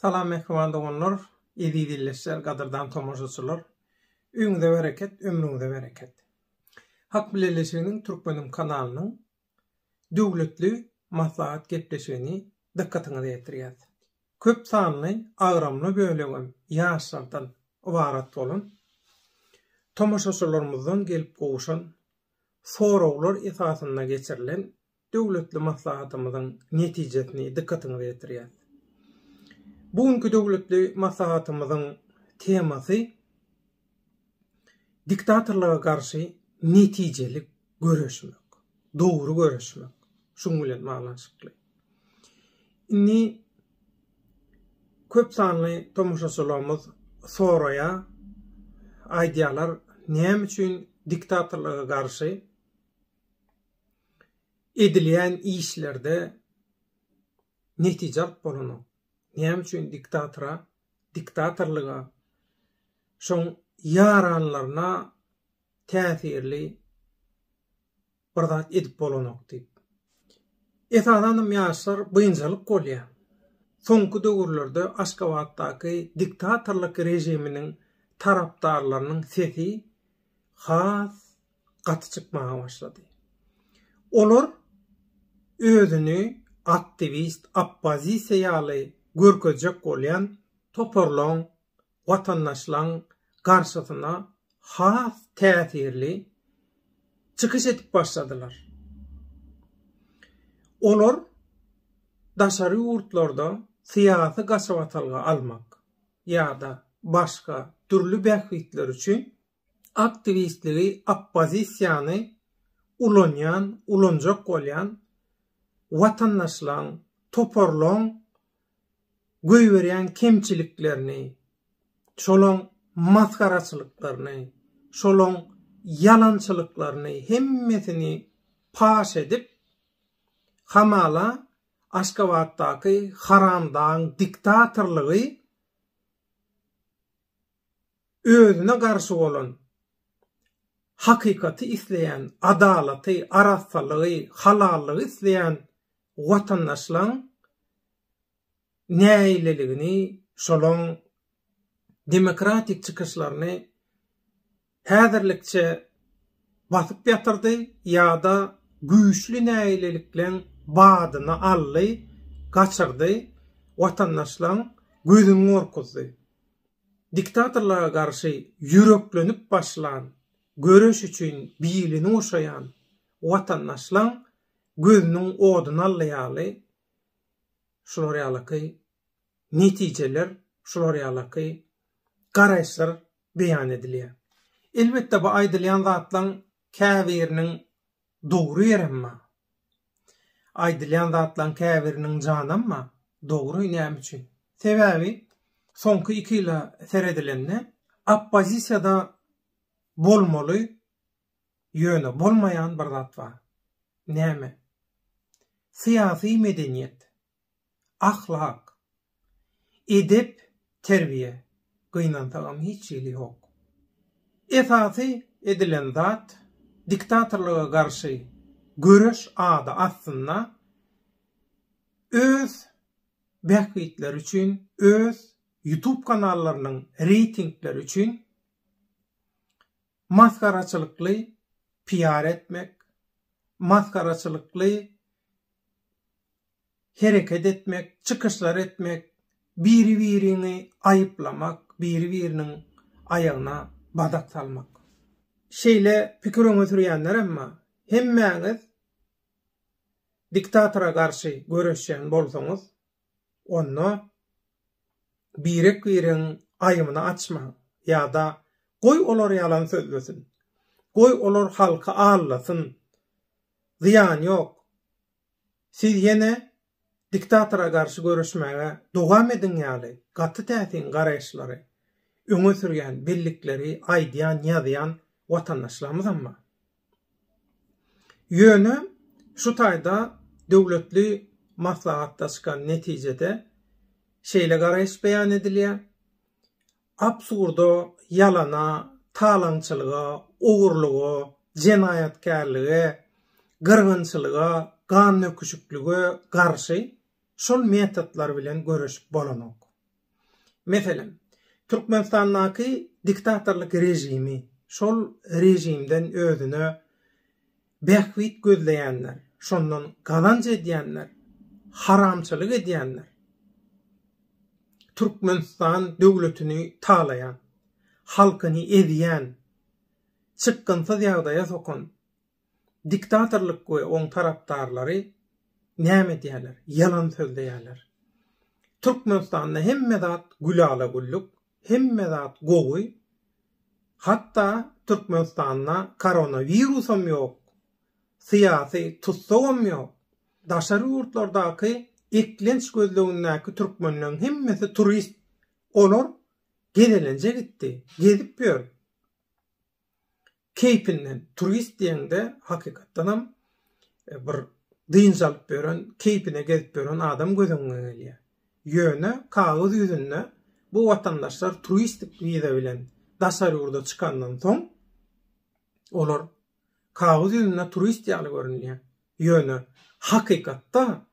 Salam mehvalda onlar, edi dilleşler, kadırdan tomoşusular. Ün de bereket, ömrün de bereket. Hak bileleşenin Türk bölüm kanalının düğlütlü maslahat getleşeni dikkatini de ettiriyat. Köp sanlayın, ağramlı bölümün, yaşlardan varat olun. Tomoşusularımızdan gelip kovuşan, sonra olur geçirilen düğlütlü maslahatımızın neticetini dikkatini de ettiriyat. Bugünkü döwletli masahatımızın teması diktatörlüğe karşı neticeli görüşmek, doğru görüşmek, şu millet manasıklay. Ni köp sanly tomuşusolumuz foroya ideýalar näme üçin diktatorlyga garshy edilýän işlerde netijäp bolunýar? Näme üçin diktatora, diktatorlyga şoň yaranlaryna täsirli bardat edip bolanok diýip. Esasanam ýaşlar byňjylyk golýa. Soňky döwürlerde Aşgabatdaky diktatorlyk rejiminiň tarapdarlarynyň sesi has gat çykmaga başlady. Olar özünü aktivist, oppozisiýaly gürkecek golyan toporlon vatandaşlan karşısına ha täsirli çıkış etib başladılar. Olor daşary urtlarda siyasi gaşawatalga almak ya da başka türlü behitler üçin aktivistleri oppozisiýany ulanyan ulanjak bolan vatandaşlan toporlon güy kemçiliklerini, şolon maskaraçılıklarını, şolon yalançılıklarını hemmetini paş edip, hamala Aşgabatdaky haramdan diktatorlygy özüne garşy olun. Hakikati isleyen, adalaty, arasalığı, halallığı isleyen vatandaşlığın näyleligini şolong demokratik çıkışlaryny häzirlikçe wasyp ýatyrdy ýa-da güýçli näyleliklen baadyny allay gaçyrdy watanlaşlan gözüni gorkuzdy diktatorlara garşy ýüreklenip başlan görüş üçin bilini oşayan watanlaşlan gözüni odyny şular ýalaky netijeler şular ýalaky garaşlar beýan edilýär. Elbetde bu aýdylan zatlaryň käwirniň dogry ýerimmi? Aýdylan zatlaryň käwirniň janamma dogry näme üçin? Sebäbi soňky 2 ýyla seredilende oppozisiýada bolmaly ýöne bolmayan bir zat bar. Näme? Siýasy medeniýet. ahlak, edip, terbiye, gıynan hiç ili yok. Esasi edilen zat diktatorluğa karşı görüş adı aslında, öz bekvitler üçün, öz YouTube kanallarının reytingler üçün, maskaracılıklı piyar etmek, maskaracılıklı hareket etmek, çıkışlar etmek, bir ayıplamak, birbirinin birinin ayağına badak salmak. Şeyle pikir öňe emma hemmäňiz diktatora garşy göreşen bolsaňyz, onu birek birin ayımını açma ya da koy olur yalan sözlesin. koy olur halka ağırlasın. Ziyan yok. Siz yine diktatora garşy görüşmäge dogam edin ýaly, qatı täsin garaýşlary, öňe sürýän birlikleri aydiyan, ýazyan watandaşlarymyz amma. Ýöne şu taýda döwletli maslahatda çykan netijede şeýle garaýş beýan edilýär. Absurdo yalana, talançılığa, uğurluğu, cenayetkarlığa, gırgınçılığa, qan nökuşuklugu, qarşı şol metodlar bilen görüş bolanok. Meselen, Türkmenistan'daki diktatorlik rejimi, şol rejimden özünü behvit gözleyenler, şondan galanc ediyenler, haramçılık ediyenler, Türkmenistan devletini talayan, halkını ediyen, çıkkınsız yağdaya sokun, diktatorlik ve on taraftarları Nimet yerler, yalan sözde yerler. Türkmenistan'da hem medat gülala gülük, hem medat goguy, hatta Türkmenistan'da koronavirusum yok, siyasi tutsavum yok. Daşary yurtlardaki eklenç gözlüğündeki Türkmenlerin hemmesi turist. Onlar gedelence gitti, gezip gör. Keypinden turist diyen de hakikaten e, bir dyn salp beren, keypine gelip beren adam gözün gönüliye. Yöne, kağız yüzünne, bu vatandaşlar turistik vide bilen dasar yurda çykandan son, olor, kağız yüzünne turist yali görünliye. Yöne, hakikatta,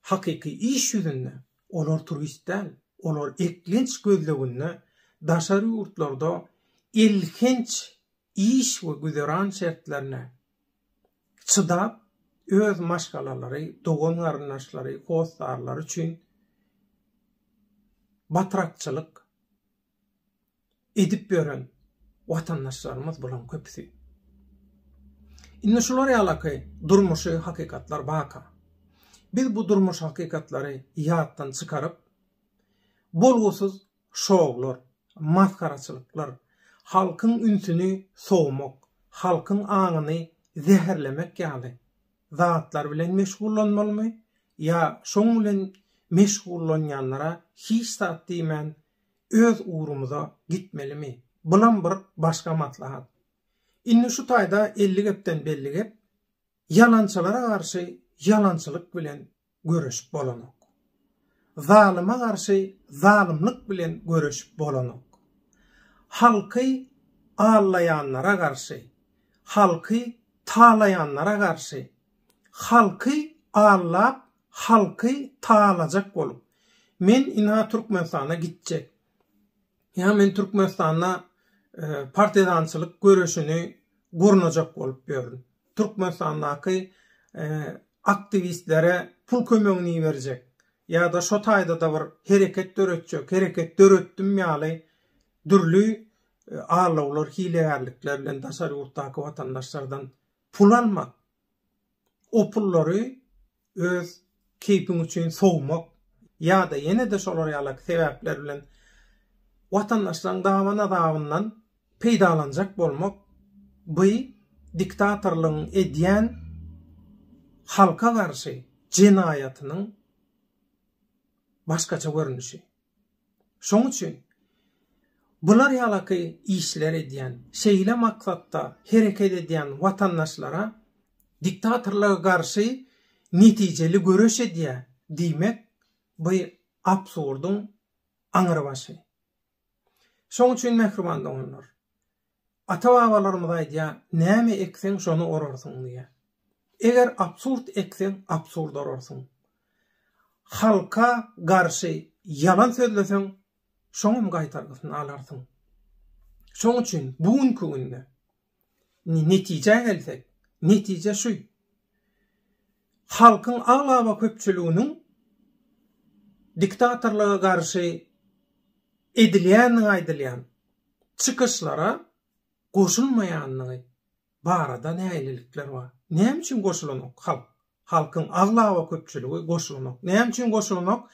hakiki iş yüzünne, olor turistden, olor eklinç gözlevünne, dasar yurtlarda ilkinç iş we güzeran şertlerine çıdap, öz maşgalaları, doğun arınaşları, ostarlar üçün batrakçılık edip gören vatandaşlarımız bulan köpüsü. İnne şular yalakı durmuşu hakikatlar baka. Biz bu durmuş hakikatları yahattan çıkarıp bolgusuz şovlar, maskaraçılıklar, halkın ünsünü soğumak, halkın ağını zehirlemek yalakı. daatlar bilen meşgullanmalmy? Ya şoň bilen meşgullanýanlara hiç zat diýmän öz gitmeli gitmelimi? Bunam bir başga matlahat. Inni şu tayda 50 gepden belli gep yalançylara garşy yalançylyk bilen görüşüp bolanok. Zalima garşy zalimlik bilen görüşüp bolanok. Halky ağlayanlara garşy, halky taalayanlara garşy halkı ağırlap, halkı taalacak olup. Men ina Türkmenistan'a gidecek. Ya men Türkmenistan'a e, partidansılık görüşünü kurunacak olup gördüm. Türkmenistan'daki e, aktivistlere pul kömöğünü verecek. Ya da Şotay'da da var hareket dörütçök, hareket dörüttüm yali dürlü e, ağırlı olur hile yerliklerle dasar yurttaki vatandaşlardan pul almak. upulları öz keypin üçin sowmak ýa-da yine de şolar yalak sebäpler bilen watandaşlaryň dawa nazabyndan peýdalanjak bolmak bu diktatorlyň edýän halka karşı cinayetinin başgaça görünüşi. Şoň üçin bular ýalaky işler edýän, şeýle maksatda hereket edýän watandaşlara diktatorlara karşı neticeli görüş ediye diymek bu absurdun anır başı. Şoň üçin mehruman dolunur. Ata babalarymyz aýdy, näme eksen şonu orarsyň diýe. Eger absurd eksen absurd ororsun. Halka garşy yalan söýleseň şoň gaýtarlysyň alarsyň. Şoň üçin bu günkü günde ni netije gelsek, netice şu. Halkın ağlama köpçülüğünün diktatorlığa karşı edilyen aydilyen çıkışlara koşulmayanlığı barada ne aylilikler var. Ne için koşulunok halk? Halkın ağlama köpçülüğü koşulunok. Ne için koşulunok?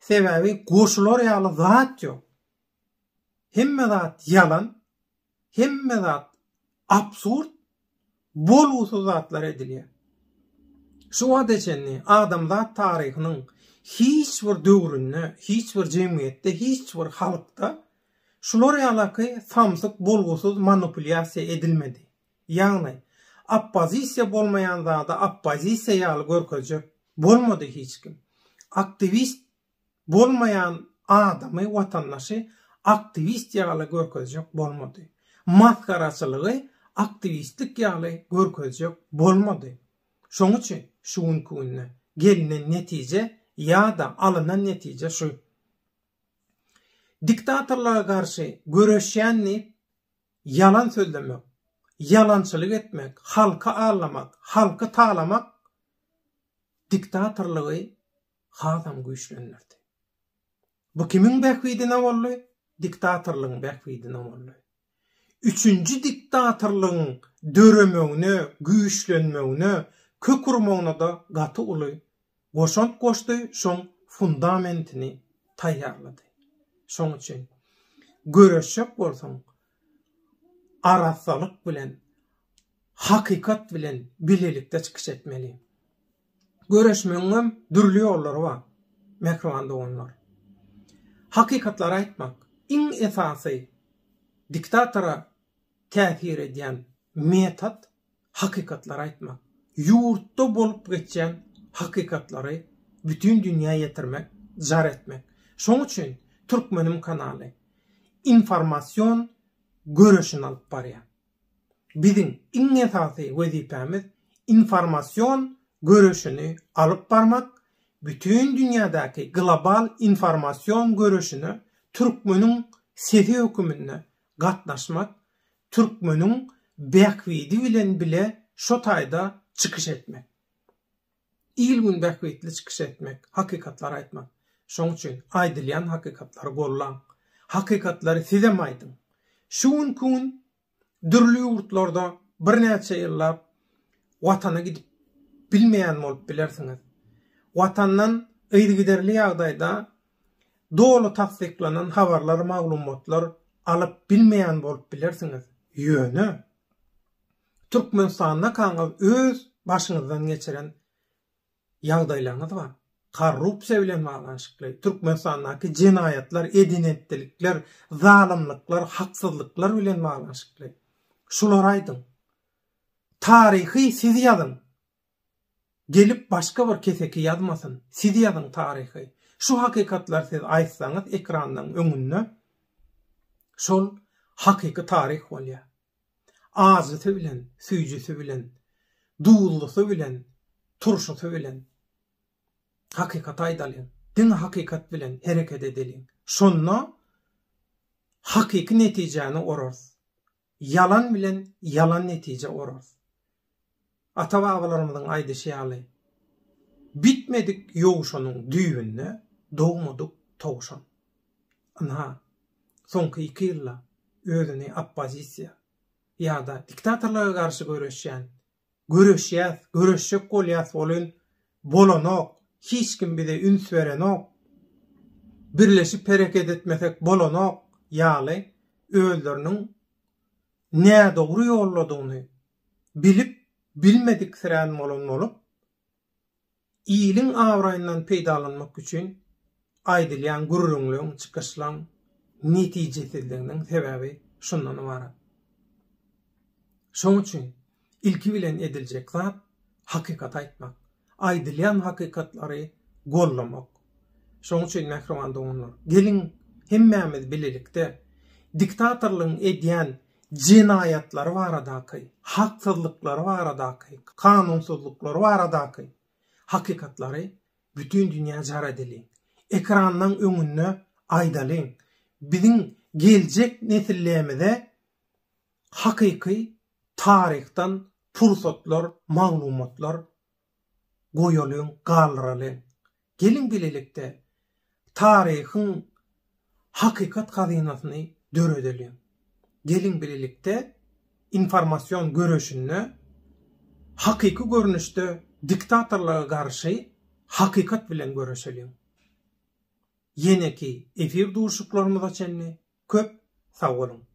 Sebebi koşulor yalı zat yok. Hemme zat yalan, hemme zat absurd bol usu zatlar ediliyor. Şu adı çenli adamda tarihinin hiç bir dövrünü, hiç bir cemiyette, hiç bir halkta şulara alakı samsık bol usu edilmedi. Yani appozisiya bolmayan zada appozisiya yalı görkocu bolmadı hiç kim. Aktivist bolmayan adamı vatandaşı aktivist yalı görkocu bolmadı. Maskaracılığı aktivistlik ýaly görkezjek bolmady. Şoň üçin şu günkü günne gelinen netije ýa-da alynan netije şu. Diktatorlara garşy göreşýänni yalan sözlemek, yalançılık etmek, halka ağlamak, halkı tağlamak diktatorlığı hazam güçlenirdi. Bu kimin bekvidi ne oldu? Diktatorlığın bekvidi üçüncü diktatorlığın dörömeğine, güyüşlenmeğine, kökürmeğine da gatı uluy. Goşant goşdi, son fundamentini tayyarladı. Son için, görüşşek gorsan, arasalık bilen, hakikat bilen, bililikte çıkış etmeli. Görüşmeğine dürlü olur va, mekruanda onlar. Hakikatlara aitmak, in esasi, Diktatora täsir edýän metat hakikatlara aýtmak. Ýurtda bolup geçen hakikatları bütün dünyaya getirmek, jar etmek. Şoň üçin Türkmenim kanalı, informasyon görüşünü alıp barýar. Bizim iň esasy wezipemiz informasyon görüşünü alıp barmak, bütün dünyadaki global informasyon görüşünü Türkmenin sesi hükümünü gatnaşmak Türkmen'in bekvidi bilen bile şotayda çıkış etmek. İlmin bekvidli çıkış etmek, hakikatlar aytmak. Şoň üçin aýdylýan hakykatlary gollan, hakikatları sizem aýdym. Şuň gün dürli ýurtlarda bir näçe ýyllap watana gidip bilmeýän bolup bilersiňiz. Watandan ýygyderli ýagdaýda dolu tasdiklanan habarlar, maglumatlar alyp bilmeýän bolup bilersiňiz yönü. Türkmenistan'da kangal öz başınızdan geçiren yağdaylarınız var. Korrupsiya bilen bağlanışıklı. Türkmenistan'daki cinayetler, edinetlilikler, zalimlikler, haksızlıklar bilen bağlanışıklı. Şular aydın. Tarihi siz yazın. Gelip başka bir keseki yazmasın. Siz yazın tarihi. Şu hakikatler siz aytsanız ekrandan önünü. Şol haqiqi tarih bolýar. Azyty bilen, süýjüsi bilen, duwullusy bilen, turşusy bilen hakikat aýdalyn. Din hakikat bilen hereket edilin. Şonno hakiki netijeni orars. Yalan bilen yalan netije orars. Ata babalarymyzyň aýdyşy ýaly. Bitmedik ýogşanyň düýbünde dogmadyk towşan. Ana, soňky 2 ýylda özüni oppozisiya ýa-da diktatorlara garşy göreşýän, göreşýär, göreşjek bolýar bolun, bolon hiç kim bide üns beren ok, birleşip hereket etmesek bolano, ýaly öldürnüň näe dogry ýolladygyny bilip bilmedik sirän bolun bolup, iýilin awrayndan peýdalanmak üçin aýdylýan gurrunlyň çykyşlan netijetildiginiň sebäbi şundan ibarat. Şoň üçin ilki bilen ediljek zat hakikat aýtmak, aýdylýan hakikatları gollamak. Şoň için mähriman doňlar, gelin hemmämiz bilelikde diktatorlyň edýän jinayatlary bar adaky, haksızlyklary bar adaky, kanunsuzlyklary bar adaky Hakikatları bütün dünya jar edilýär. Ekrandan öňünde aýdalyň bizim gelecek nesillerimize hakiki tarihten fırsatlar, maglumatlar goyalın, galralın. Gelin bilelikte tarihin hakikat kazinasyny döredelin. Gelin bilelikte informasyon görüşünü hakiki görünüşte diktatorlara karşı hakikat bilen görüşelin. Yeneki efir duşuklarımı da çenli köp sağ olun.